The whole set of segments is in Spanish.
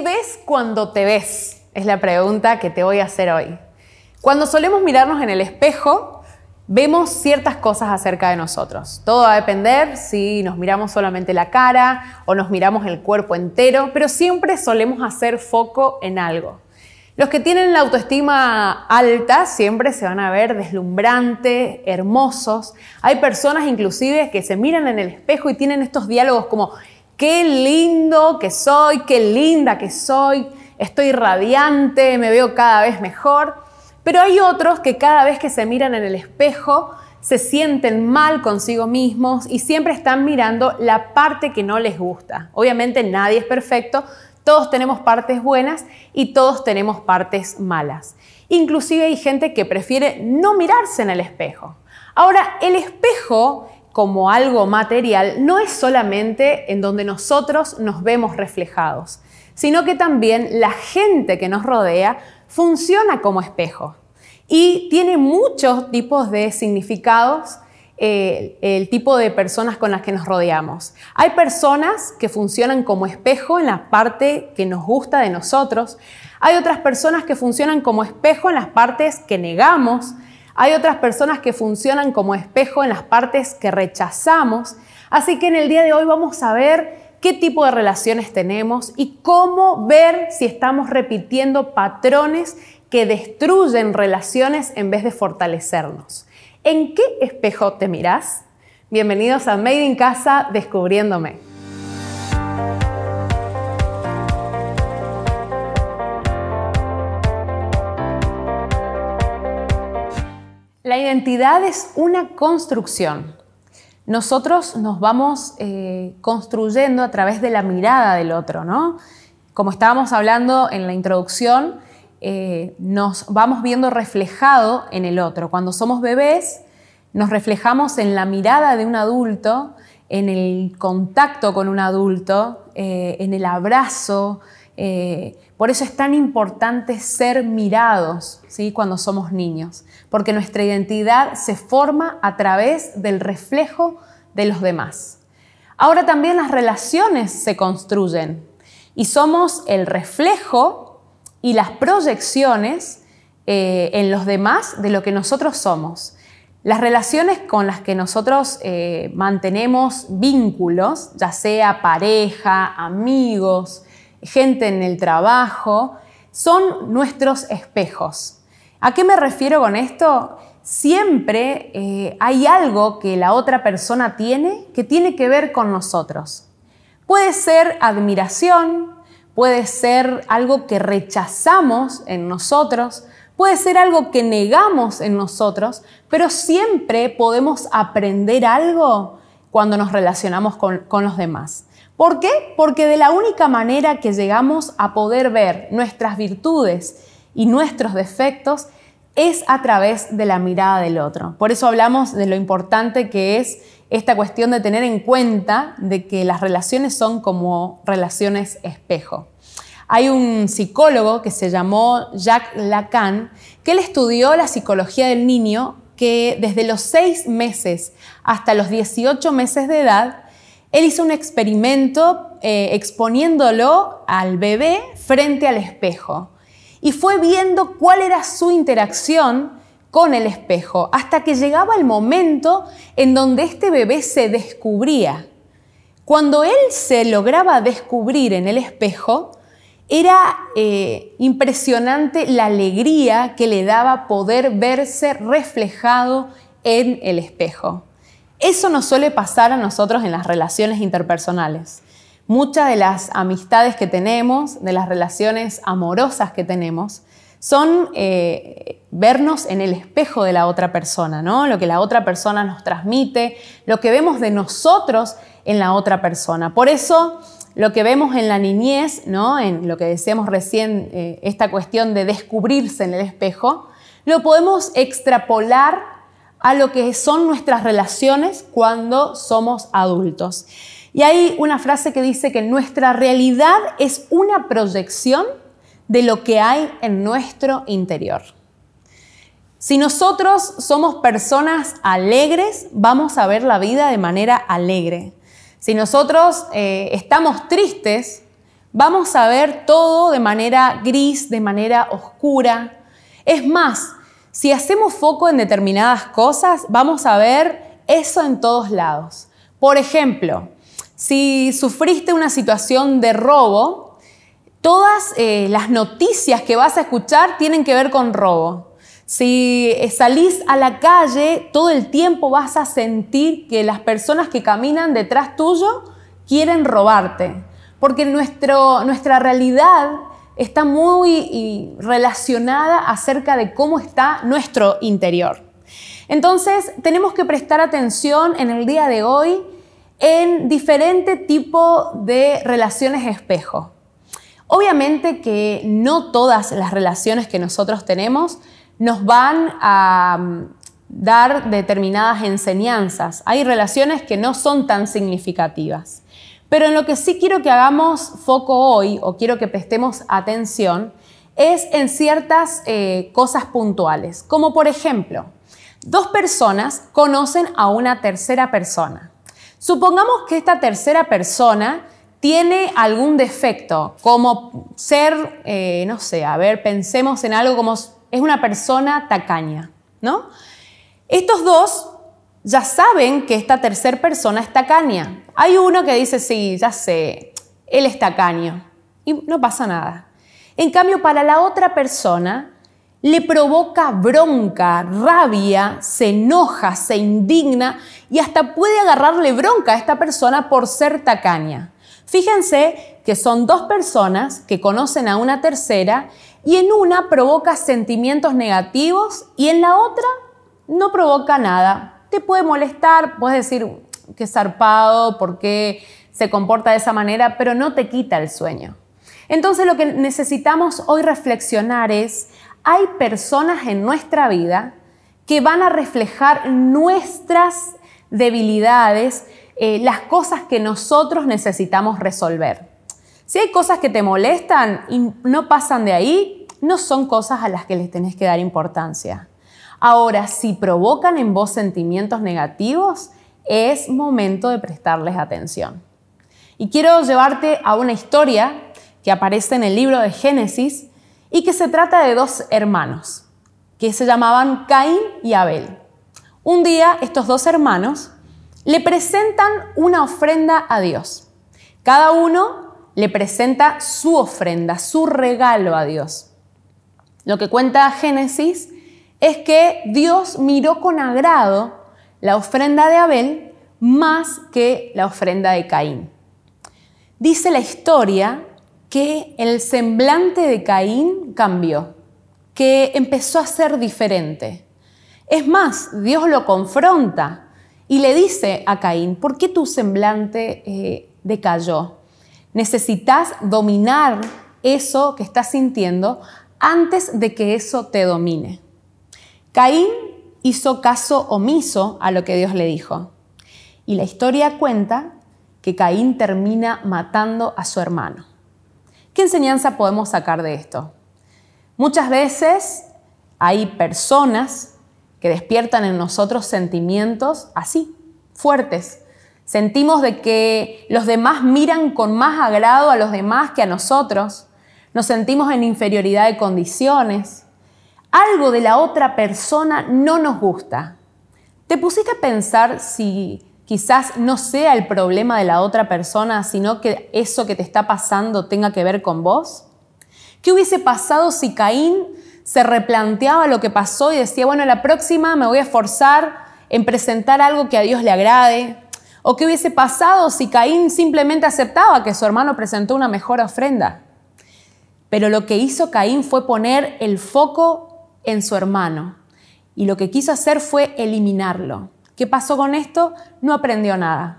ves cuando te ves? Es la pregunta que te voy a hacer hoy. Cuando solemos mirarnos en el espejo, vemos ciertas cosas acerca de nosotros. Todo va a depender si nos miramos solamente la cara o nos miramos el cuerpo entero, pero siempre solemos hacer foco en algo. Los que tienen la autoestima alta siempre se van a ver deslumbrantes, hermosos. Hay personas inclusive que se miran en el espejo y tienen estos diálogos como qué lindo que soy, qué linda que soy, estoy radiante, me veo cada vez mejor. Pero hay otros que cada vez que se miran en el espejo se sienten mal consigo mismos y siempre están mirando la parte que no les gusta. Obviamente nadie es perfecto, todos tenemos partes buenas y todos tenemos partes malas. Inclusive hay gente que prefiere no mirarse en el espejo. Ahora, el espejo como algo material no es solamente en donde nosotros nos vemos reflejados, sino que también la gente que nos rodea funciona como espejo y tiene muchos tipos de significados eh, el tipo de personas con las que nos rodeamos. Hay personas que funcionan como espejo en la parte que nos gusta de nosotros, hay otras personas que funcionan como espejo en las partes que negamos, hay otras personas que funcionan como espejo en las partes que rechazamos. Así que en el día de hoy vamos a ver qué tipo de relaciones tenemos y cómo ver si estamos repitiendo patrones que destruyen relaciones en vez de fortalecernos. ¿En qué espejo te mirás? Bienvenidos a Made in Casa Descubriéndome. La identidad es una construcción. Nosotros nos vamos eh, construyendo a través de la mirada del otro, ¿no? Como estábamos hablando en la introducción, eh, nos vamos viendo reflejado en el otro. Cuando somos bebés, nos reflejamos en la mirada de un adulto, en el contacto con un adulto, eh, en el abrazo, eh, por eso es tan importante ser mirados ¿sí? cuando somos niños, porque nuestra identidad se forma a través del reflejo de los demás. Ahora también las relaciones se construyen y somos el reflejo y las proyecciones eh, en los demás de lo que nosotros somos. Las relaciones con las que nosotros eh, mantenemos vínculos, ya sea pareja, amigos, gente en el trabajo, son nuestros espejos. ¿A qué me refiero con esto? Siempre eh, hay algo que la otra persona tiene que tiene que ver con nosotros. Puede ser admiración, puede ser algo que rechazamos en nosotros, puede ser algo que negamos en nosotros, pero siempre podemos aprender algo cuando nos relacionamos con los demás. ¿Por qué? Porque de la única manera que llegamos a poder ver nuestras virtudes y nuestros defectos es a través de la mirada del otro. Por eso hablamos de lo importante que es esta cuestión de tener en cuenta de que las relaciones son como relaciones espejo. Hay un psicólogo que se llamó Jacques Lacan, que él estudió la psicología del niño que desde los 6 meses hasta los 18 meses de edad él hizo un experimento eh, exponiéndolo al bebé frente al espejo y fue viendo cuál era su interacción con el espejo hasta que llegaba el momento en donde este bebé se descubría. Cuando él se lograba descubrir en el espejo, era eh, impresionante la alegría que le daba poder verse reflejado en el espejo. Eso nos suele pasar a nosotros en las relaciones interpersonales. Muchas de las amistades que tenemos, de las relaciones amorosas que tenemos, son eh, vernos en el espejo de la otra persona, ¿no? Lo que la otra persona nos transmite, lo que vemos de nosotros en la otra persona. Por eso, lo que vemos en la niñez, ¿no? En lo que decíamos recién, eh, esta cuestión de descubrirse en el espejo, lo podemos extrapolar a lo que son nuestras relaciones cuando somos adultos. Y hay una frase que dice que nuestra realidad es una proyección de lo que hay en nuestro interior. Si nosotros somos personas alegres, vamos a ver la vida de manera alegre. Si nosotros eh, estamos tristes, vamos a ver todo de manera gris, de manera oscura. Es más, si hacemos foco en determinadas cosas, vamos a ver eso en todos lados. Por ejemplo, si sufriste una situación de robo, todas eh, las noticias que vas a escuchar tienen que ver con robo. Si eh, salís a la calle, todo el tiempo vas a sentir que las personas que caminan detrás tuyo quieren robarte. Porque nuestra realidad está muy relacionada acerca de cómo está nuestro interior. Entonces, tenemos que prestar atención en el día de hoy en diferente tipo de relaciones espejo. Obviamente que no todas las relaciones que nosotros tenemos nos van a mm, dar determinadas enseñanzas. Hay relaciones que no son tan significativas. Pero en lo que sí quiero que hagamos foco hoy o quiero que prestemos atención es en ciertas eh, cosas puntuales, como por ejemplo, dos personas conocen a una tercera persona. Supongamos que esta tercera persona tiene algún defecto, como ser, eh, no sé, a ver, pensemos en algo como es una persona tacaña, ¿no? Estos dos ya saben que esta tercera persona es tacaña. Hay uno que dice, sí, ya sé, él es tacaño. Y no pasa nada. En cambio, para la otra persona le provoca bronca, rabia, se enoja, se indigna y hasta puede agarrarle bronca a esta persona por ser tacaña. Fíjense que son dos personas que conocen a una tercera y en una provoca sentimientos negativos y en la otra no provoca nada, te puede molestar, puedes decir que es zarpado, por qué se comporta de esa manera, pero no te quita el sueño. Entonces lo que necesitamos hoy reflexionar es, hay personas en nuestra vida que van a reflejar nuestras debilidades, eh, las cosas que nosotros necesitamos resolver. Si hay cosas que te molestan y no pasan de ahí, no son cosas a las que les tenés que dar importancia. Ahora, si provocan en vos sentimientos negativos, es momento de prestarles atención. Y quiero llevarte a una historia que aparece en el libro de Génesis y que se trata de dos hermanos, que se llamaban Caín y Abel. Un día estos dos hermanos le presentan una ofrenda a Dios. Cada uno le presenta su ofrenda, su regalo a Dios. Lo que cuenta Génesis es que Dios miró con agrado la ofrenda de Abel más que la ofrenda de Caín. Dice la historia que el semblante de Caín cambió, que empezó a ser diferente. Es más, Dios lo confronta y le dice a Caín, ¿por qué tu semblante eh, decayó? Necesitas dominar eso que estás sintiendo antes de que eso te domine. Caín hizo caso omiso a lo que Dios le dijo. Y la historia cuenta que Caín termina matando a su hermano. ¿Qué enseñanza podemos sacar de esto? Muchas veces hay personas que despiertan en nosotros sentimientos así, fuertes. Sentimos de que los demás miran con más agrado a los demás que a nosotros. Nos sentimos en inferioridad de condiciones algo de la otra persona no nos gusta. ¿Te pusiste a pensar si quizás no sea el problema de la otra persona, sino que eso que te está pasando tenga que ver con vos? ¿Qué hubiese pasado si Caín se replanteaba lo que pasó y decía, bueno, la próxima me voy a esforzar en presentar algo que a Dios le agrade? ¿O qué hubiese pasado si Caín simplemente aceptaba que su hermano presentó una mejor ofrenda? Pero lo que hizo Caín fue poner el foco en su hermano y lo que quiso hacer fue eliminarlo. ¿Qué pasó con esto? No aprendió nada.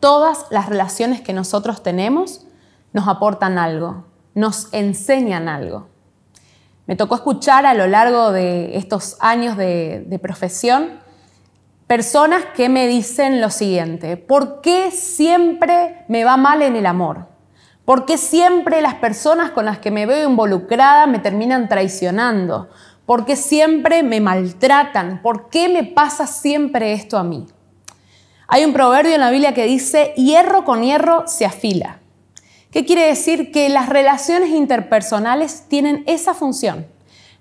Todas las relaciones que nosotros tenemos nos aportan algo, nos enseñan algo. Me tocó escuchar a lo largo de estos años de, profesión personas que me dicen lo siguiente, ¿por qué siempre me va mal en el amor? ¿Por qué siempre las personas con las que me veo involucrada me terminan traicionando? ¿Por qué siempre me maltratan? ¿Por qué me pasa siempre esto a mí? Hay un proverbio en la Biblia que dice, hierro con hierro se afila. ¿Qué quiere decir? Que las relaciones interpersonales tienen esa función,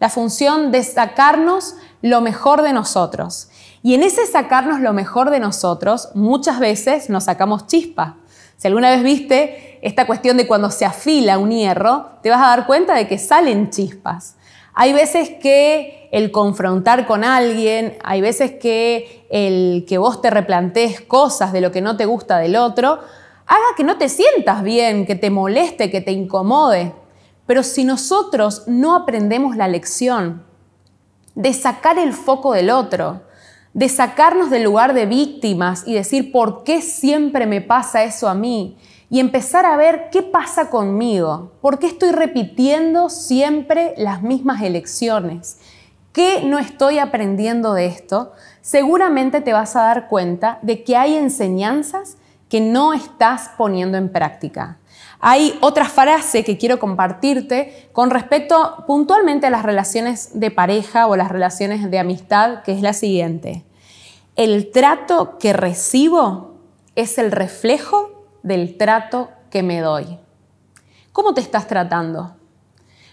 la función de sacarnos lo mejor de nosotros. Y en ese sacarnos lo mejor de nosotros, muchas veces nos sacamos chispa, si alguna vez viste esta cuestión de cuando se afila un hierro, te vas a dar cuenta de que salen chispas. Hay veces que el confrontar con alguien, hay veces que el que vos te replantees cosas de lo que no te gusta del otro, haga que no te sientas bien, que te moleste, que te incomode. Pero si nosotros no aprendemos la lección de sacar el foco del otro, de sacarnos del lugar de víctimas y decir, ¿por qué siempre me pasa eso a mí? Y empezar a ver qué pasa conmigo, por qué estoy repitiendo siempre las mismas elecciones, qué no estoy aprendiendo de esto, seguramente te vas a dar cuenta de que hay enseñanzas que no estás poniendo en práctica. Hay otra frase que quiero compartirte con respecto puntualmente a las relaciones de pareja o las relaciones de amistad, que es la siguiente. El trato que recibo es el reflejo del trato que me doy. ¿Cómo te estás tratando?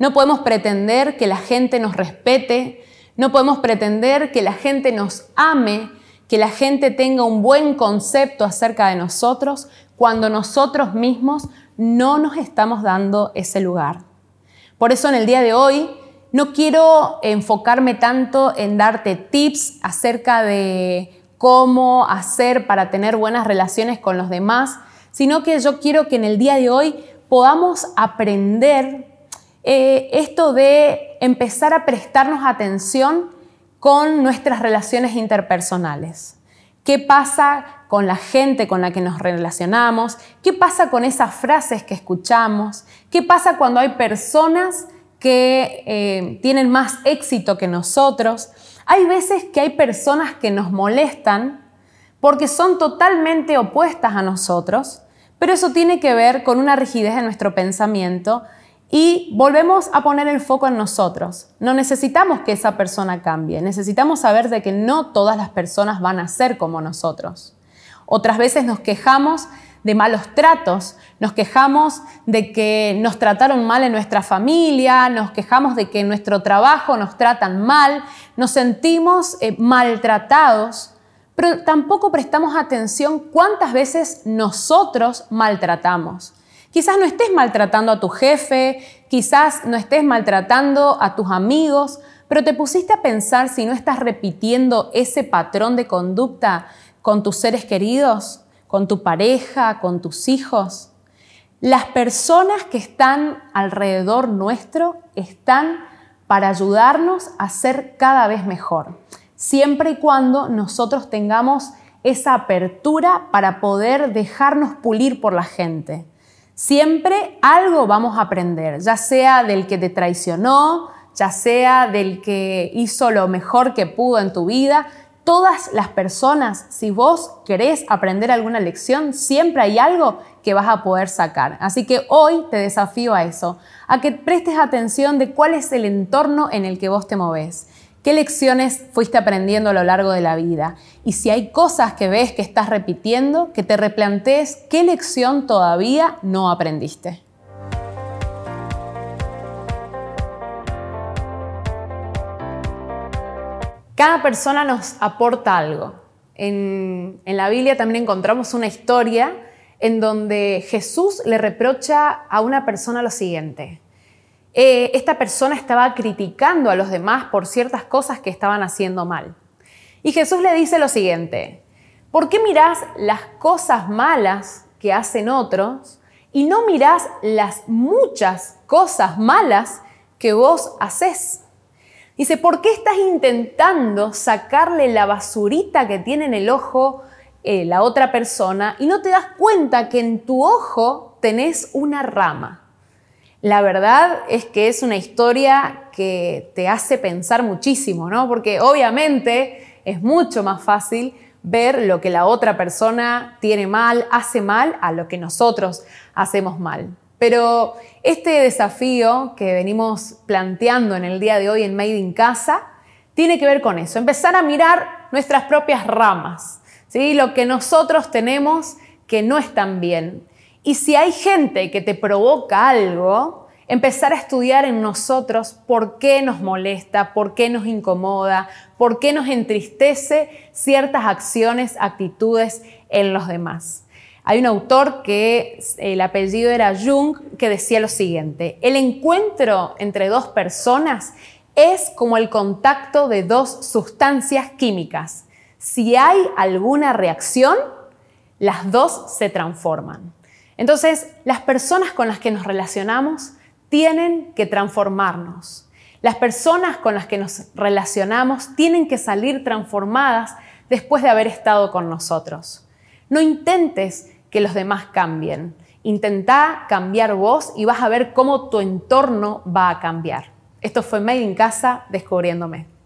No podemos pretender que la gente nos respete, no podemos pretender que la gente nos ame que la gente tenga un buen concepto acerca de nosotros cuando nosotros mismos no nos estamos dando ese lugar. Por eso en el día de hoy no quiero enfocarme tanto en darte tips acerca de cómo hacer para tener buenas relaciones con los demás, sino que yo quiero que en el día de hoy podamos aprender eh, esto de empezar a prestarnos atención con nuestras relaciones interpersonales. ¿Qué pasa con la gente con la que nos relacionamos? ¿Qué pasa con esas frases que escuchamos? ¿Qué pasa cuando hay personas que eh, tienen más éxito que nosotros? Hay veces que hay personas que nos molestan porque son totalmente opuestas a nosotros, pero eso tiene que ver con una rigidez de nuestro pensamiento y volvemos a poner el foco en nosotros. No necesitamos que esa persona cambie, necesitamos saber de que no todas las personas van a ser como nosotros. Otras veces nos quejamos de malos tratos, nos quejamos de que nos trataron mal en nuestra familia, nos quejamos de que en nuestro trabajo nos tratan mal, nos sentimos eh, maltratados, pero tampoco prestamos atención cuántas veces nosotros maltratamos. Quizás no estés maltratando a tu jefe, quizás no estés maltratando a tus amigos, pero te pusiste a pensar si no estás repitiendo ese patrón de conducta con tus seres queridos, con tu pareja, con tus hijos. Las personas que están alrededor nuestro están para ayudarnos a ser cada vez mejor, siempre y cuando nosotros tengamos esa apertura para poder dejarnos pulir por la gente. Siempre algo vamos a aprender, ya sea del que te traicionó, ya sea del que hizo lo mejor que pudo en tu vida. Todas las personas, si vos querés aprender alguna lección, siempre hay algo que vas a poder sacar. Así que hoy te desafío a eso, a que prestes atención de cuál es el entorno en el que vos te movés. ¿Qué lecciones fuiste aprendiendo a lo largo de la vida? Y si hay cosas que ves que estás repitiendo, que te replantees qué lección todavía no aprendiste. Cada persona nos aporta algo. En, la Biblia también encontramos una historia en donde Jesús le reprocha a una persona lo siguiente. Eh, esta persona estaba criticando a los demás por ciertas cosas que estaban haciendo mal. Y Jesús le dice lo siguiente, ¿por qué mirás las cosas malas que hacen otros y no mirás las muchas cosas malas que vos haces? Dice, ¿por qué estás intentando sacarle la basurita que tiene en el ojo eh, la otra persona y no te das cuenta que en tu ojo tenés una rama? La verdad es que es una historia que te hace pensar muchísimo, ¿no? Porque obviamente es mucho más fácil ver lo que la otra persona tiene mal, hace mal, a lo que nosotros hacemos mal. Pero este desafío que venimos planteando en el día de hoy en Made in Casa tiene que ver con eso, empezar a mirar nuestras propias ramas, ¿sí? lo que nosotros tenemos que no están bien, y si hay gente que te provoca algo, empezar a estudiar en nosotros por qué nos molesta, por qué nos incomoda, por qué nos entristece ciertas acciones, actitudes en los demás. Hay un autor que el apellido era Jung que decía lo siguiente, el encuentro entre dos personas es como el contacto de dos sustancias químicas. Si hay alguna reacción, las dos se transforman. Entonces, las personas con las que nos relacionamos tienen que transformarnos. Las personas con las que nos relacionamos tienen que salir transformadas después de haber estado con nosotros. No intentes que los demás cambien. Intenta cambiar vos y vas a ver cómo tu entorno va a cambiar. Esto fue Made in Casa, descubriéndome.